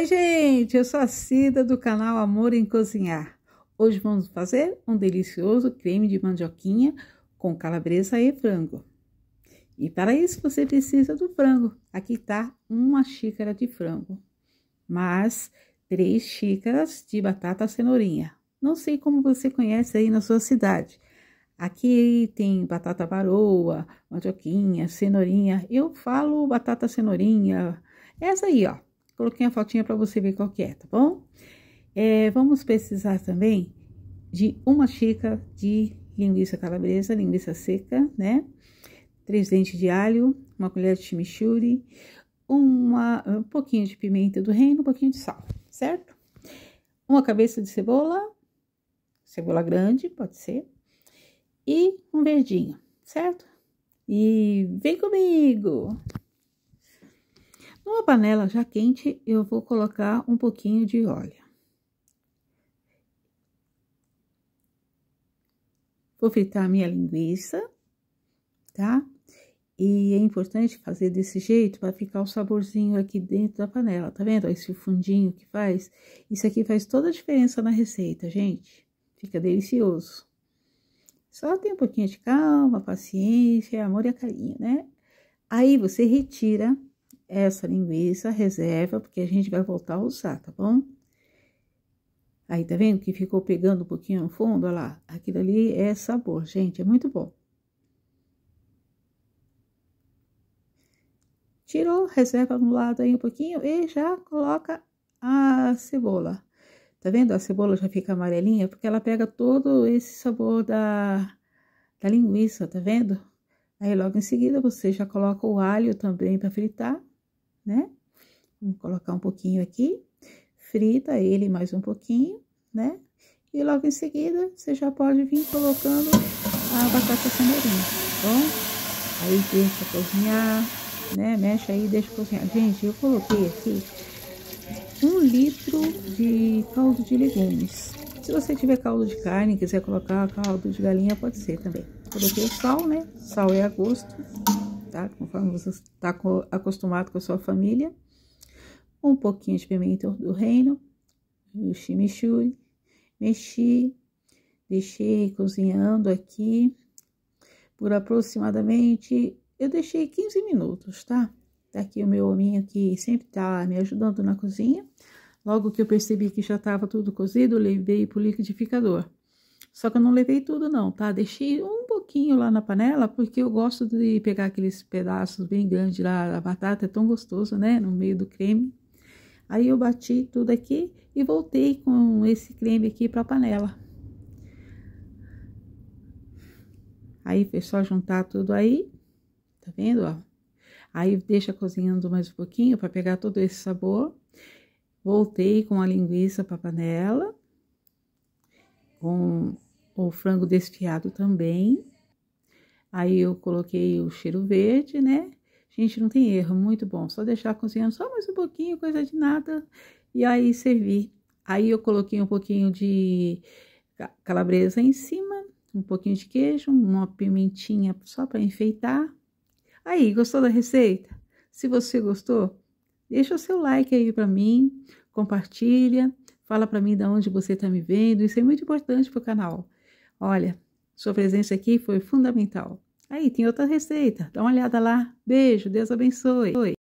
Oi, gente! Eu sou a Cida do canal Amor em Cozinhar. Hoje vamos fazer um delicioso creme de mandioquinha com calabresa e frango. E para isso você precisa do frango. Aqui tá uma xícara de frango, mas três xícaras de batata cenourinha. Não sei como você conhece aí na sua cidade. Aqui tem batata varoa, mandioquinha, cenourinha. Eu falo batata cenourinha. Essa aí, ó Coloquei a fotinha para você ver qual que é, tá bom? É, vamos precisar também de uma xícara de linguiça calabresa, linguiça seca, né? Três dentes de alho, uma colher de chimichurri, uma, um pouquinho de pimenta do reino, um pouquinho de sal, certo? Uma cabeça de cebola, cebola grande, pode ser, e um verdinho, certo? E vem comigo! Numa panela já quente, eu vou colocar um pouquinho de óleo. Vou fritar a minha linguiça, tá? E é importante fazer desse jeito para ficar o saborzinho aqui dentro da panela, tá vendo? Esse fundinho que faz, isso aqui faz toda a diferença na receita, gente. Fica delicioso. Só tem um pouquinho de calma, paciência, amor e carinho, né? Aí você retira essa linguiça, reserva, porque a gente vai voltar a usar, tá bom? Aí, tá vendo que ficou pegando um pouquinho no fundo? Olha lá, aquilo ali é sabor, gente, é muito bom. Tirou, reserva no lado aí um pouquinho e já coloca a cebola. Tá vendo? A cebola já fica amarelinha porque ela pega todo esse sabor da, da linguiça, tá vendo? Aí, logo em seguida, você já coloca o alho também para fritar né? Vamos colocar um pouquinho aqui, frita ele mais um pouquinho, né? E logo em seguida, você já pode vir colocando a batata cenourinha, tá bom? Aí deixa cozinhar, né? Mexe aí, deixa cozinhar. Gente, eu coloquei aqui um litro de caldo de legumes. Se você tiver caldo de carne, quiser colocar caldo de galinha, pode ser também. Coloquei o sal, né? Sal é a gosto tá? Conforme você está acostumado com a sua família. Um pouquinho de pimenta do reino, o chimichurri, mexi, deixei cozinhando aqui por aproximadamente, eu deixei 15 minutos, tá? Tá aqui o meu hominho que sempre tá me ajudando na cozinha. Logo que eu percebi que já estava tudo cozido, levei pro liquidificador. Só que eu não levei tudo não, tá? Deixei um pouquinho lá na panela, porque eu gosto de pegar aqueles pedaços bem grandes lá, a batata é tão gostoso, né? No meio do creme. Aí eu bati tudo aqui e voltei com esse creme aqui pra panela. Aí foi só juntar tudo aí, tá vendo, ó? Aí deixa cozinhando mais um pouquinho para pegar todo esse sabor. Voltei com a linguiça para panela, com o frango desfiado também. Aí eu coloquei o cheiro verde, né? Gente, não tem erro, muito bom. Só deixar cozinhando só mais um pouquinho, coisa de nada. E aí servi. Aí eu coloquei um pouquinho de calabresa em cima, um pouquinho de queijo, uma pimentinha só para enfeitar. Aí, gostou da receita? Se você gostou, deixa o seu like aí para mim, compartilha, fala para mim de onde você está me vendo. Isso é muito importante para o canal. Olha, sua presença aqui foi fundamental. Aí, tem outra receita. Dá uma olhada lá. Beijo, Deus abençoe.